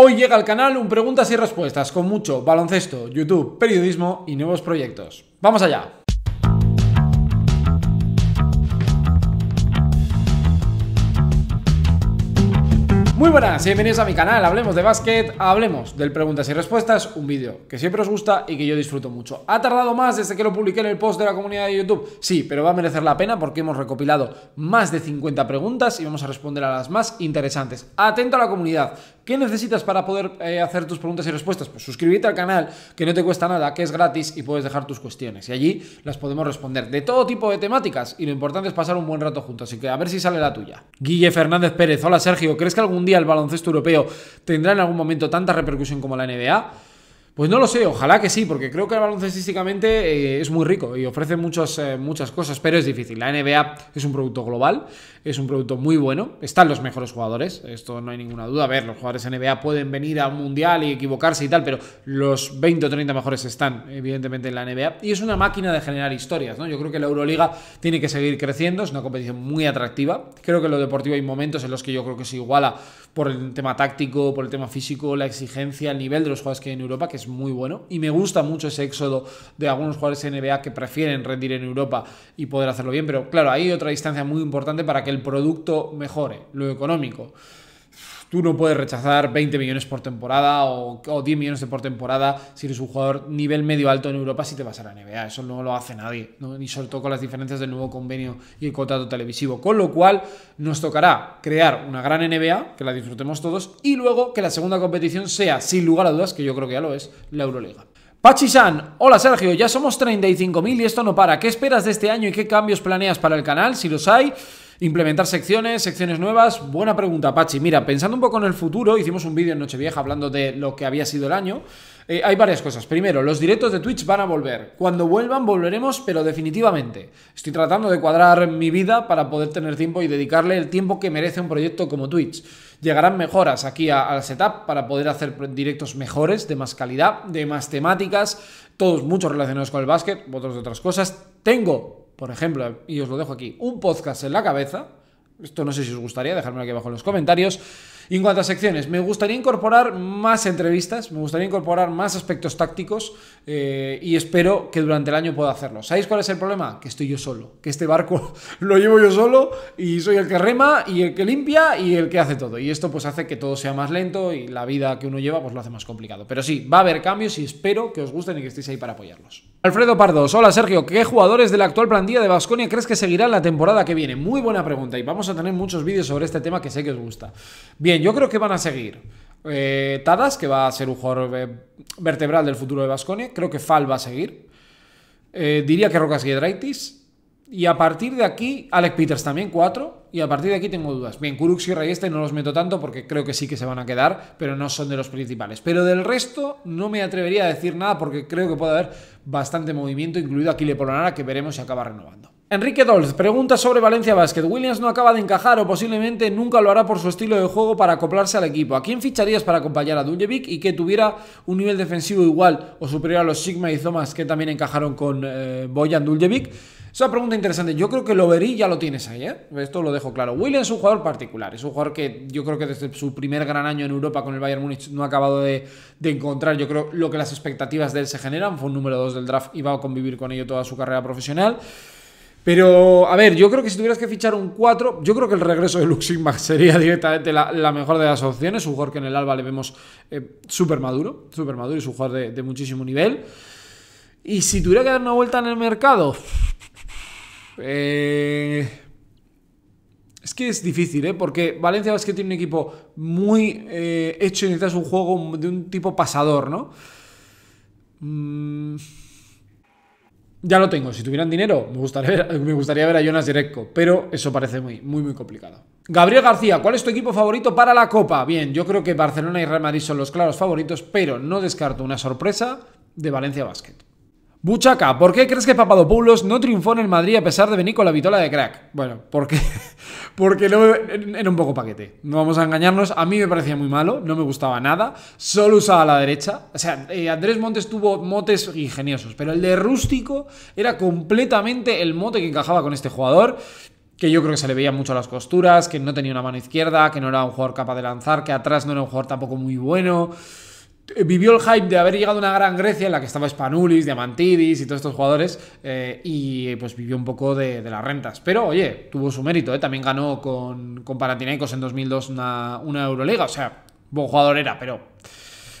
Hoy llega al canal un preguntas y respuestas con mucho baloncesto, YouTube, periodismo y nuevos proyectos. ¡Vamos allá! Muy buenas, bienvenidos a mi canal, hablemos de básquet, hablemos del preguntas y respuestas, un vídeo que siempre os gusta y que yo disfruto mucho. ¿Ha tardado más desde que lo publiqué en el post de la comunidad de YouTube? Sí, pero va a merecer la pena porque hemos recopilado más de 50 preguntas y vamos a responder a las más interesantes. Atento a la comunidad, ¿Qué necesitas para poder eh, hacer tus preguntas y respuestas? Pues suscribirte al canal, que no te cuesta nada, que es gratis y puedes dejar tus cuestiones. Y allí las podemos responder de todo tipo de temáticas. Y lo importante es pasar un buen rato juntos. Así que a ver si sale la tuya. Guille Fernández Pérez. Hola Sergio. ¿Crees que algún día el baloncesto europeo tendrá en algún momento tanta repercusión como la NBA? Pues no lo sé, ojalá que sí, porque creo que el baloncesto eh, es muy rico y ofrece muchas, eh, muchas cosas, pero es difícil. La NBA es un producto global, es un producto muy bueno, están los mejores jugadores, esto no hay ninguna duda. A ver, los jugadores NBA pueden venir a un mundial y equivocarse y tal, pero los 20 o 30 mejores están, evidentemente, en la NBA. Y es una máquina de generar historias, ¿no? Yo creo que la Euroliga tiene que seguir creciendo, es una competición muy atractiva. Creo que en lo deportivo hay momentos en los que yo creo que se iguala por el tema táctico, por el tema físico, la exigencia, el nivel de los jugadores que hay en Europa, que es muy bueno y me gusta mucho ese éxodo de algunos jugadores NBA que prefieren rendir en Europa y poder hacerlo bien, pero claro, hay otra distancia muy importante para que el producto mejore, lo económico tú no puedes rechazar 20 millones por temporada o, 10 millones de por temporada si eres un jugador nivel medio alto en Europa si te vas a la NBA. Eso no lo hace nadie, ni sobre todo con las diferencias del nuevo convenio y el contrato televisivo. Con lo cual, nos tocará crear una gran NBA, que la disfrutemos todos, y luego que la segunda competición sea, sin lugar a dudas, que yo creo que ya lo es, la Euroliga. Pachisan, hola Sergio, ya somos 35.000 y esto no para. ¿Qué esperas de este año y qué cambios planeas para el canal, si los hay? Implementar secciones, secciones nuevas. Buena pregunta, Pachi. Mira, pensando un poco en el futuro, hicimos un vídeo en Nochevieja hablando de lo que había sido el año. Eh, hay varias cosas. Primero, los directos de Twitch van a volver. Cuando vuelvan, volveremos, pero definitivamente. Estoy tratando de cuadrar mi vida para poder tener tiempo y dedicarle el tiempo que merece un proyecto como Twitch. Llegarán mejoras aquí al setup para poder hacer directos mejores, de más calidad, de más temáticas, todos muchos relacionados con el básquet, otros de otras cosas. Tengo por ejemplo, y os lo dejo aquí, un podcast en la cabeza, esto no sé si os gustaría, dejármelo aquí abajo en los comentarios, en cuanto a secciones, me gustaría incorporar más entrevistas, me gustaría incorporar más aspectos tácticos eh, y espero que durante el año pueda hacerlo. ¿Sabéis cuál es el problema? Que estoy yo solo, que este barco lo llevo yo solo y soy el que rema y el que limpia y el que hace todo. Y esto pues hace que todo sea más lento y la vida que uno lleva pues lo hace más complicado. Pero sí, va a haber cambios y espero que os gusten y que estéis ahí para apoyarlos. Alfredo Pardo, hola Sergio, ¿qué jugadores de la actual plantilla de Vasconia crees que seguirán la temporada que viene? Muy buena pregunta y vamos a tener muchos vídeos sobre este tema que sé que os gusta. Bien, yo creo que van a seguir. Eh, Tadas, que va a ser un jugador eh, vertebral del futuro de Vasconia. Creo que Fal va a seguir. Eh, diría que Rocas Giedraitis. Y a partir de aquí, Alex Peters también, Cuatro y a partir de aquí tengo dudas. Bien, Kurux y Rayeste no los meto tanto porque creo que sí que se van a quedar, pero no son de los principales. Pero del resto no me atrevería a decir nada porque creo que puede haber bastante movimiento, incluido Aquile Polonara, que veremos si acaba renovando. Enrique Dolz pregunta sobre Valencia Basket. Williams no acaba de encajar o posiblemente nunca lo hará por su estilo de juego para acoplarse al equipo. ¿A quién ficharías para acompañar a Duljevic y que tuviera un nivel defensivo igual o superior a los Sigma y Zomas que también encajaron con eh, Boyan Duljevic? Es una pregunta interesante. Yo creo que lo verí, ya lo tienes ahí, ¿eh? Esto lo dejo claro. William es un jugador particular. Es un jugador que yo creo que desde su primer gran año en Europa con el Bayern Múnich no ha acabado de, encontrar, yo creo, lo que las expectativas de él se generan. Fue un número 2 del draft y va a convivir con ello toda su carrera profesional. Pero, a ver, yo creo que si tuvieras que fichar un 4, yo creo que el regreso de Luxigma sería directamente la, mejor de las opciones. Un jugador que en el Alba le vemos eh, súper maduro, súper maduro y es un jugador de muchísimo nivel. Y si tuviera que dar una vuelta en el mercado, eh, es que es difícil, ¿eh? Porque Valencia Basket tiene un equipo muy eh, hecho y necesitas un juego de un tipo pasador, ¿no? Mm, ya lo tengo. Si tuvieran dinero, me gustaría, ver, a Jonas directo, Pero eso parece muy, muy, muy complicado. Gabriel García, ¿cuál es tu equipo favorito para la Copa? Bien, yo creo que Barcelona y Real Madrid son los claros favoritos, pero no descarto una sorpresa de Valencia Basket. Buchaca, ¿por qué crees que Papadopoulos no triunfó en el Madrid a pesar de venir con la vitola de crack? Bueno, porque, porque no, era un poco paquete. No vamos a engañarnos. A mí me parecía muy malo, no me gustaba nada. Solo usaba la derecha. O sea, eh, Andrés Montes tuvo motes ingeniosos, pero el de rústico era completamente el mote que encajaba con este jugador que yo creo que se le veía mucho las costuras, que no tenía una mano izquierda, que no era un jugador capaz de lanzar, que atrás no era un jugador tampoco muy bueno. Eh, vivió el hype de haber llegado a una gran Grecia en la que estaba Spanulis, Diamantidis y todos estos jugadores eh, y eh, pues vivió un poco de, las rentas. Pero oye, tuvo su mérito, también ganó con, con en 2002 una, una Euroliga, o sea, buen jugador era, pero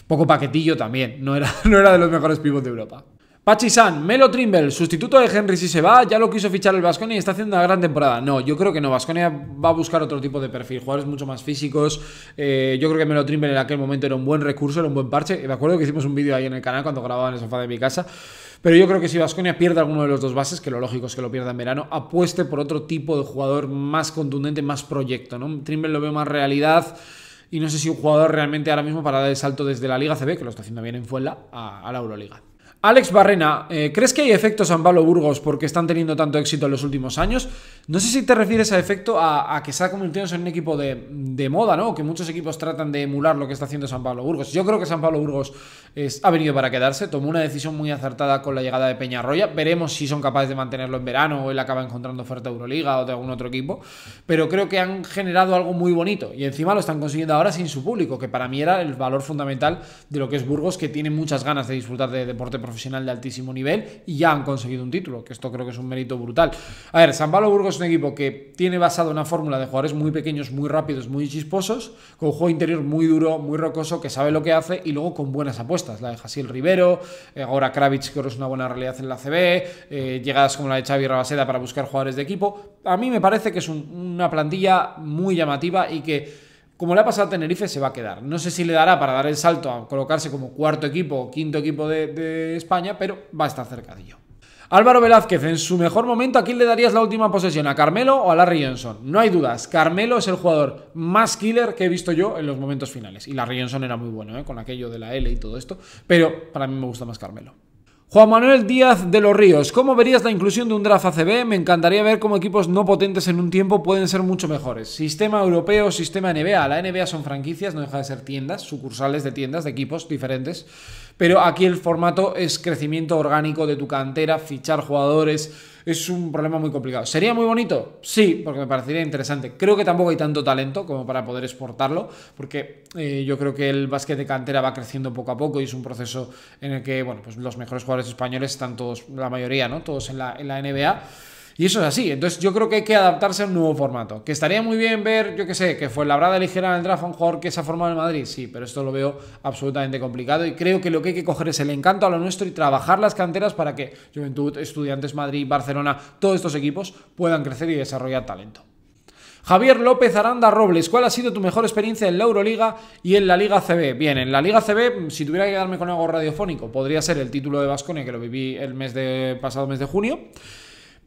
poco paquetillo también, no era, no era de los mejores pibos de Europa. Pachi San, Melo Trimble, sustituto de Henry si se va, ya lo quiso fichar el Vasconia y está haciendo una gran temporada. No, yo creo que no, Vasconia va a buscar otro tipo de perfil, jugadores mucho más físicos. Eh, yo creo que Melo Trimble en aquel momento era un buen recurso, era un buen parche. Me acuerdo que hicimos un vídeo ahí en el canal cuando grababa en el sofá de mi casa. Pero yo creo que si Vasconia pierde alguno de los dos bases, que lo lógico es que lo pierda en verano, apueste por otro tipo de jugador más contundente, más proyecto. ¿no? Trimble lo veo más realidad y no sé si un jugador realmente ahora mismo para dar el salto desde la Liga CB, que lo está haciendo bien en Fuenla, a la Euroliga. Alex Barrena, eh, ¿crees que hay efectos Ambalo Burgos porque están teniendo tanto éxito en los últimos años? No sé si te refieres a efecto a, que se ha convertido en un equipo de, moda, ¿no? Que muchos equipos tratan de emular lo que está haciendo San Pablo Burgos. Yo creo que San Pablo Burgos ha venido para quedarse, tomó una decisión muy acertada con la llegada de Peñarroya. Veremos si son capaces de mantenerlo en verano o él acaba encontrando fuerte Euroliga o de algún otro equipo. Pero creo que han generado algo muy bonito y encima lo están consiguiendo ahora sin su público, que para mí era el valor fundamental de lo que es Burgos, que tiene muchas ganas de disfrutar de deporte profesional de altísimo nivel y ya han conseguido un título, que esto creo que es un mérito brutal. A ver, San Pablo Burgos un equipo que tiene basado una fórmula de jugadores muy pequeños, muy rápidos, muy chisposos, con un juego interior muy duro, muy rocoso, que sabe lo que hace y luego con buenas apuestas. La de Jasiel Rivero, eh, ahora Kravitz, que ahora es una buena realidad en la CB, eh, llegadas como la de Xavi Rabaseda para buscar jugadores de equipo. A mí me parece que es una plantilla muy llamativa y que como le ha pasado a Tenerife, se va a quedar. No sé si le dará para dar el salto a colocarse como cuarto equipo o quinto equipo de, de España, pero va a estar cercadillo. Álvaro Velázquez, en su mejor momento, ¿a quién le darías la última posesión? ¿A Carmelo o a Larry Johnson? No hay dudas, Carmelo es el jugador más killer que he visto yo en los momentos finales. Y Larry Johnson era muy bueno, ¿eh? con aquello de la L y todo esto, pero para mí me gusta más Carmelo. Juan Manuel Díaz de los Ríos, ¿cómo verías la inclusión de un draft ACB? Me encantaría ver cómo equipos no potentes en un tiempo pueden ser mucho mejores. Sistema europeo, sistema NBA. La NBA son franquicias, no deja de ser tiendas, sucursales de tiendas, de equipos diferentes. Pero aquí el formato es crecimiento orgánico de tu cantera, fichar jugadores, es un problema muy complicado. ¿Sería muy bonito? Sí, porque me parecería interesante. Creo que tampoco hay tanto talento como para poder exportarlo, porque eh, yo creo que el básquet de cantera va creciendo poco a poco y es un proceso en el que, bueno, pues los mejores jugadores españoles están todos, la mayoría, ¿no? Todos en la, en la NBA. Y eso es así. Entonces yo creo que hay que adaptarse a un nuevo formato. Que estaría muy bien ver, yo qué sé, que fue Labrada ligera en el draft a un que se ha formado en Madrid. Sí, pero esto lo veo absolutamente complicado. Y creo que lo que hay que coger es el encanto a lo nuestro y trabajar las canteras para que Juventud, Estudiantes, Madrid, Barcelona, todos estos equipos puedan crecer y desarrollar talento. Javier López Aranda Robles, ¿cuál ha sido tu mejor experiencia en la Euroliga y en la Liga CB? Bien, en la Liga CB, si tuviera que quedarme con algo radiofónico, podría ser el título de Vasconia, que lo viví el mes pasado mes de junio.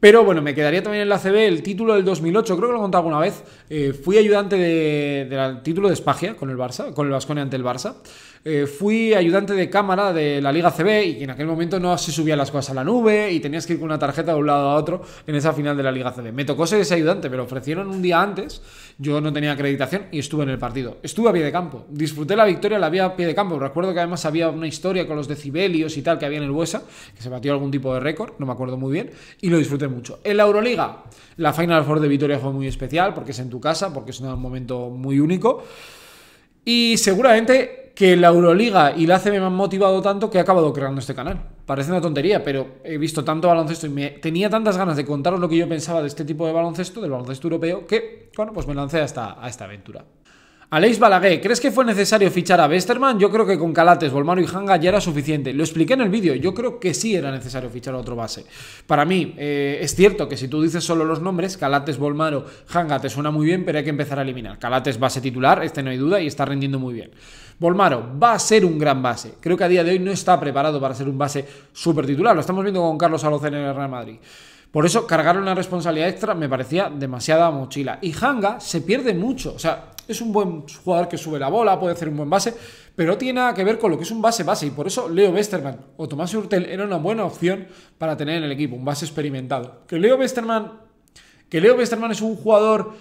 Pero bueno, me quedaría también en la CB el título del 2008, creo que lo he contado alguna vez. Eh, fui ayudante del título de Espagia con el Barça, con el ante el Barça. Eh, fui ayudante de cámara de la Liga CB y en aquel momento no se subían las cosas a la nube y tenías que ir con una tarjeta de un lado a otro en esa final de la Liga CB. Me tocó ser ese ayudante, me ofrecieron un día antes, yo no tenía acreditación y estuve en el partido. Estuve a pie de campo, disfruté la victoria, la vi a pie de campo. Recuerdo que además había una historia con los decibelios y tal que había en el Buesa, que se batió algún tipo de récord, no me acuerdo muy bien, y lo disfruté mucho. En la Euroliga, la Final Four de Vitoria fue muy especial porque es en tu casa, porque es un momento muy único. Y seguramente que la Euroliga y la ACB me han motivado tanto que he acabado creando este canal. Parece una tontería, pero he visto tanto baloncesto y me tenía tantas ganas de contaros lo que yo pensaba de este tipo de baloncesto, del baloncesto europeo, que, bueno, pues me lancé hasta a esta aventura. Aleix Balaguer, ¿crees que fue necesario fichar a Westerman? Yo creo que con Calates, Bolmaro y Hanga ya era suficiente. Lo expliqué en el vídeo, yo creo que sí era necesario fichar a otro base. Para mí, eh, es cierto que si tú dices solo los nombres, Calates, Bolmaro, Hanga te suena muy bien, pero hay que empezar a eliminar. Calates base titular, este no hay duda, y está rindiendo muy bien. Bolmaro va a ser un gran base. Creo que a día de hoy no está preparado para ser un base súper titular. Lo estamos viendo con Carlos Alocen en el Real Madrid. Por eso cargar una responsabilidad extra me parecía demasiada mochila. Y Hanga se pierde mucho. O sea, es un buen jugador que sube la bola, puede hacer un buen base, pero tiene nada que ver con lo que es un base-base. Y por eso Leo Westerman o Tomás Hurtel era una buena opción para tener en el equipo, un base experimentado. Que Leo Westerman, que Leo Westerman es un jugador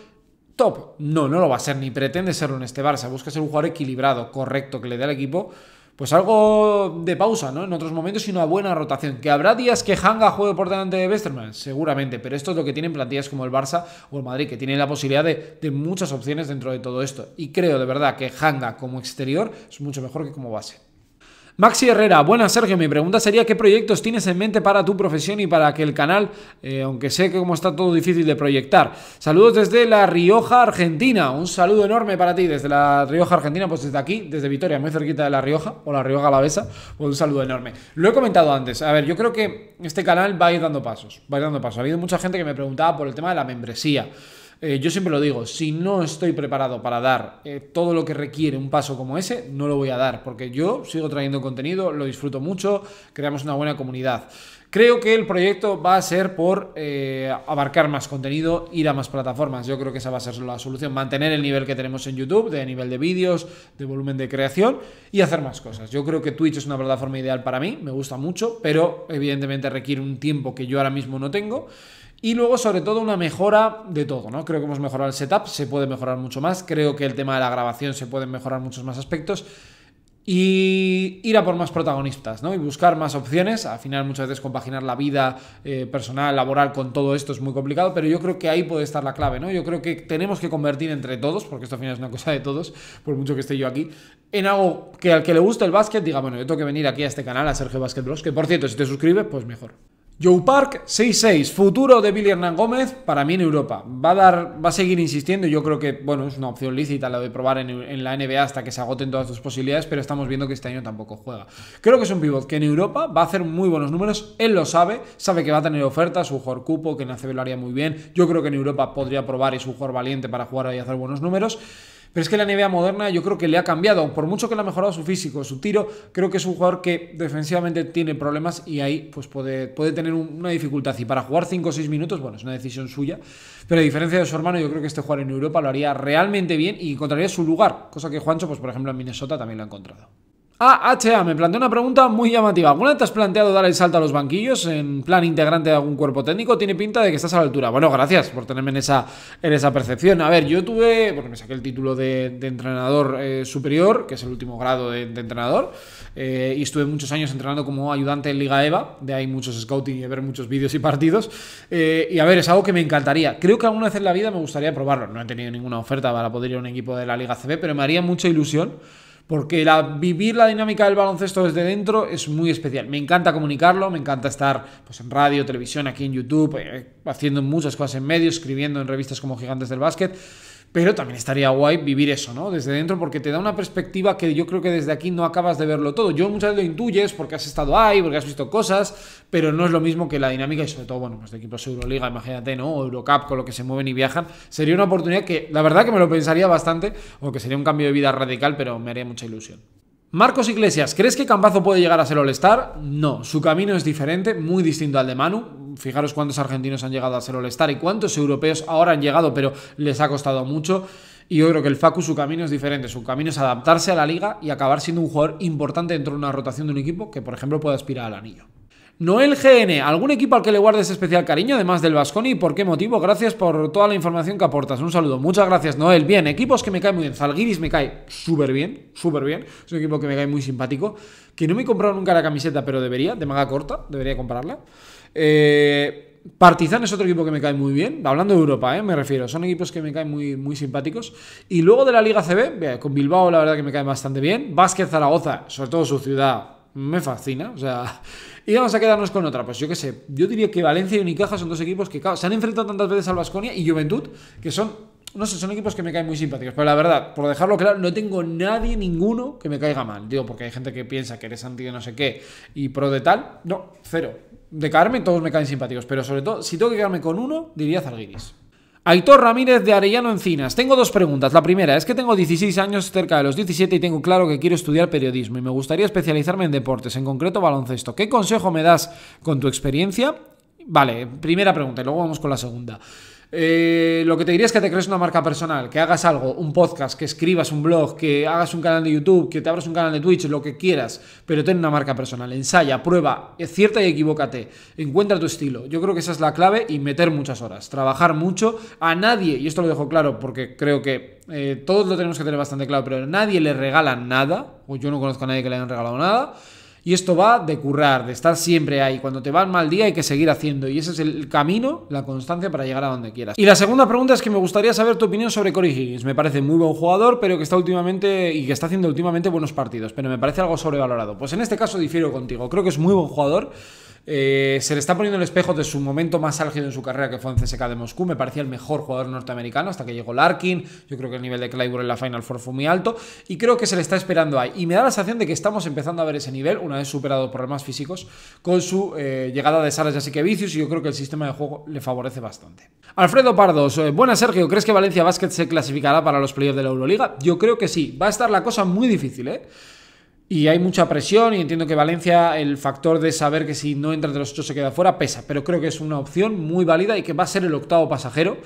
top. No, no lo va a ser, ni pretende serlo en este Barça. Busca ser un jugador equilibrado, correcto, que le dé al equipo pues algo de pausa, ¿no? En otros momentos y una buena rotación. ¿Que habrá días que Hanga juegue por delante de Westerman? Seguramente, pero esto es lo que tienen plantillas como el Barça o el Madrid, que tienen la posibilidad de, de muchas opciones dentro de todo esto. Y creo de verdad que Hanga como exterior es mucho mejor que como base. Maxi Herrera, buenas Sergio, mi pregunta sería qué proyectos tienes en mente para tu profesión y para que el canal, eh, aunque sé que como está todo difícil de proyectar. Saludos desde La Rioja, Argentina, un saludo enorme para ti desde La Rioja, Argentina, pues desde aquí, desde Vitoria, muy cerquita de La Rioja, o La Rioja Galavesa. pues un saludo enorme. Lo he comentado antes, a ver, yo creo que este canal va a ir dando pasos, va a ir dando pasos. Ha habido mucha gente que me preguntaba por el tema de la membresía. Eh, yo siempre lo digo, si no estoy preparado para dar eh, todo lo que requiere un paso como ese, no lo voy a dar, porque yo sigo trayendo contenido, lo disfruto mucho, creamos una buena comunidad. Creo que el proyecto va a ser por eh, abarcar más contenido, ir a más plataformas. Yo creo que esa va a ser la solución. Mantener el nivel que tenemos en YouTube, de nivel de vídeos, de volumen de creación y hacer más cosas. Yo creo que Twitch es una plataforma ideal para mí, me gusta mucho, pero evidentemente requiere un tiempo que yo ahora mismo no tengo. Y luego, sobre todo, una mejora de todo, ¿no? Creo que hemos mejorado el setup, se puede mejorar mucho más. Creo que el tema de la grabación se pueden mejorar muchos más aspectos. Y ir a por más protagonistas, ¿no? Y buscar más opciones. Al final, muchas veces compaginar la vida eh, personal, laboral con todo esto es muy complicado, pero yo creo que ahí puede estar la clave, ¿no? Yo creo que tenemos que convertir entre todos, porque esto al final es una cosa de todos, por mucho que esté yo aquí, en algo que al que le guste el básquet diga, bueno, yo tengo que venir aquí a este canal, a Sergio Básquet Bros, que por cierto, si te suscribes, pues mejor. Joe Park, 6-6, futuro de Billy Hernán Gómez, para mí en Europa. Va a, dar, va a seguir insistiendo, yo creo que, bueno, es una opción lícita la de probar en, la NBA hasta que se agoten todas sus posibilidades, pero estamos viendo que este año tampoco juega. Creo que es un pivot que en Europa va a hacer muy buenos números, él lo sabe, sabe que va a tener ofertas, su jugador cupo, que en ACB lo haría muy bien, yo creo que en Europa podría probar y su jugador valiente para jugar y hacer buenos números. Pero es que la NBA moderna yo creo que le ha cambiado, por mucho que le ha mejorado su físico, su tiro, creo que es un jugador que defensivamente tiene problemas y ahí pues puede, puede tener una dificultad. Y para jugar 5 o 6 minutos, bueno, es una decisión suya, pero a diferencia de su hermano, yo creo que este jugador en Europa lo haría realmente bien y encontraría su lugar, cosa que Juancho, pues por ejemplo en Minnesota también lo ha encontrado. AHA me planteó una pregunta muy llamativa. ¿Alguna vez te has planteado dar el salto a los banquillos en plan integrante de algún cuerpo técnico? Tiene pinta de que estás a la altura. Bueno, gracias por tenerme en esa, en esa percepción. A ver, yo tuve, porque me saqué el título de, entrenador eh, superior, que es el último grado de, entrenador, eh, y estuve muchos años entrenando como ayudante en Liga EVA, de ahí muchos scouting y ver muchos vídeos y partidos. Eh, y a ver, es algo que me encantaría. Creo que alguna vez en la vida me gustaría probarlo. No he tenido ninguna oferta para poder ir a un equipo de la Liga CB, pero me haría mucha ilusión porque la, vivir la dinámica del baloncesto desde dentro es muy especial. Me encanta comunicarlo, me encanta estar pues, en radio, televisión, aquí en YouTube, eh, haciendo muchas cosas en medio, escribiendo en revistas como Gigantes del Básquet. Pero también estaría guay vivir eso, ¿no? Desde dentro, porque te da una perspectiva que yo creo que desde aquí no acabas de verlo todo. Yo muchas veces lo intuyes porque has estado ahí, porque has visto cosas, pero no es lo mismo que la dinámica y sobre todo, bueno, pues de equipos Euroliga, imagínate, ¿no? O Eurocup, con lo que se mueven y viajan. Sería una oportunidad que, la verdad que me lo pensaría bastante, o que sería un cambio de vida radical, pero me haría mucha ilusión. Marcos Iglesias, ¿crees que Campazo puede llegar a ser All-Star? No, su camino es diferente, muy distinto al de Manu. Fijaros cuántos argentinos han llegado a ser All-Star y cuántos europeos ahora han llegado, pero les ha costado mucho. Y yo creo que el Facu su camino es diferente, su camino es adaptarse a la liga y acabar siendo un jugador importante dentro de una rotación de un equipo que, por ejemplo, pueda aspirar al anillo. Noel GN, ¿algún equipo al que le guardes especial cariño, además del Vasconi? ¿Por qué motivo? Gracias por toda la información que aportas. Un saludo. Muchas gracias, Noel. Bien, equipos que me caen muy bien. Zalgiris me cae súper bien, súper bien. Es un equipo que me cae muy simpático. Que no me he comprado nunca la camiseta, pero debería, de manga corta, debería comprarla. Eh, Partizan es otro equipo que me cae muy bien, hablando de Europa, eh, me refiero, son equipos que me caen muy, muy simpáticos. Y luego de la Liga CB, con Bilbao la verdad que me cae bastante bien, Vázquez Zaragoza, sobre todo su ciudad, me fascina. O sea, y vamos a quedarnos con otra. Pues yo qué sé, yo diría que Valencia y Unicaja son dos equipos que se han enfrentado tantas veces al Vasconia y Juventud, que son. No sé, son equipos que me caen muy simpáticos. Pero la verdad, por dejarlo claro, no tengo nadie, ninguno, que me caiga mal. Digo, porque hay gente que piensa que eres anti de no sé qué y pro de tal. No, cero. De caerme, todos me caen simpáticos. Pero sobre todo, si tengo que quedarme con uno, diría Zarguiris. Aitor Ramírez de Arellano Encinas. Tengo dos preguntas. La primera es que tengo 16 años, cerca de los 17, y tengo claro que quiero estudiar periodismo y me gustaría especializarme en deportes, en concreto baloncesto. ¿Qué consejo me das con tu experiencia? Vale, primera pregunta y luego vamos con la segunda. Eh, lo que te diría es que te crees una marca personal, que hagas algo, un podcast, que escribas un blog, que hagas un canal de YouTube, que te abras un canal de Twitch, lo que quieras, pero ten una marca personal, ensaya, prueba, cierta y equivócate, encuentra tu estilo. Yo creo que esa es la clave y meter muchas horas, trabajar mucho. A nadie, y esto lo dejo claro porque creo que eh, todos lo tenemos que tener bastante claro, pero nadie le regala nada, o yo no conozco a nadie que le hayan regalado nada. Y esto va de currar, de estar siempre ahí. Cuando te va el mal día hay que seguir haciendo. Y ese es el camino, la constancia para llegar a donde quieras. Y la segunda pregunta es que me gustaría saber tu opinión sobre Corey Higgins. Me parece muy buen jugador, pero que está últimamente y que está haciendo últimamente buenos partidos. Pero me parece algo sobrevalorado. Pues en este caso difiero contigo. Creo que es muy buen jugador. Eh, se le está poniendo el espejo de su momento más álgido en su carrera, que fue en CSK de Moscú. Me parecía el mejor jugador norteamericano hasta que llegó Larkin. Yo creo que el nivel de Claiborne en la Final Four fue muy alto. Y creo que se le está esperando ahí. Y me da la sensación de que estamos empezando a ver ese nivel, una vez superado problemas físicos, con su eh, llegada de Saras y vicios Y yo creo que el sistema de juego le favorece bastante. Alfredo Pardos, eh, buena Sergio. ¿Crees que Valencia Basket se clasificará para los playoffs de la Euroliga? Yo creo que sí. Va a estar la cosa muy difícil, ¿eh? y hay mucha presión y entiendo que Valencia el factor de saber que si no entra entre los ocho se queda fuera pesa, pero creo que es una opción muy válida y que va a ser el octavo pasajero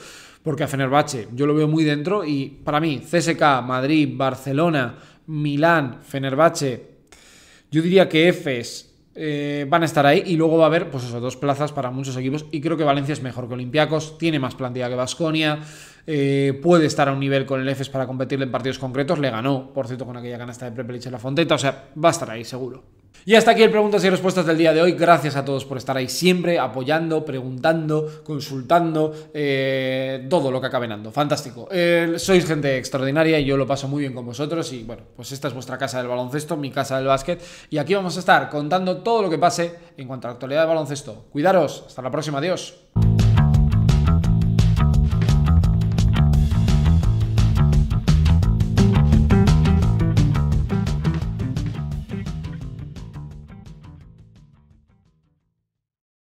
porque a Fenerbahce yo lo veo muy dentro y para mí CSK, Madrid, Barcelona, Milán, Fenerbahce, yo diría que Efes eh, van a estar ahí y luego va a haber pues dos plazas para muchos equipos y creo que Valencia es mejor que Olympiacos, tiene más plantilla que Vasconia eh, puede estar a un nivel con el EFES para competirle en partidos concretos. Le ganó, por cierto, con aquella canasta de Prepelich en la Fonteta. O sea, va a estar ahí seguro. Y hasta aquí el preguntas y respuestas del día de hoy. Gracias a todos por estar ahí siempre, apoyando, preguntando, consultando, eh, todo lo que acaben Fantástico. Eh, sois gente extraordinaria y yo lo paso muy bien con vosotros. Y bueno, pues esta es vuestra casa del baloncesto, mi casa del básquet. Y aquí vamos a estar contando todo lo que pase en cuanto a la actualidad del baloncesto. Cuidaros, hasta la próxima, adiós.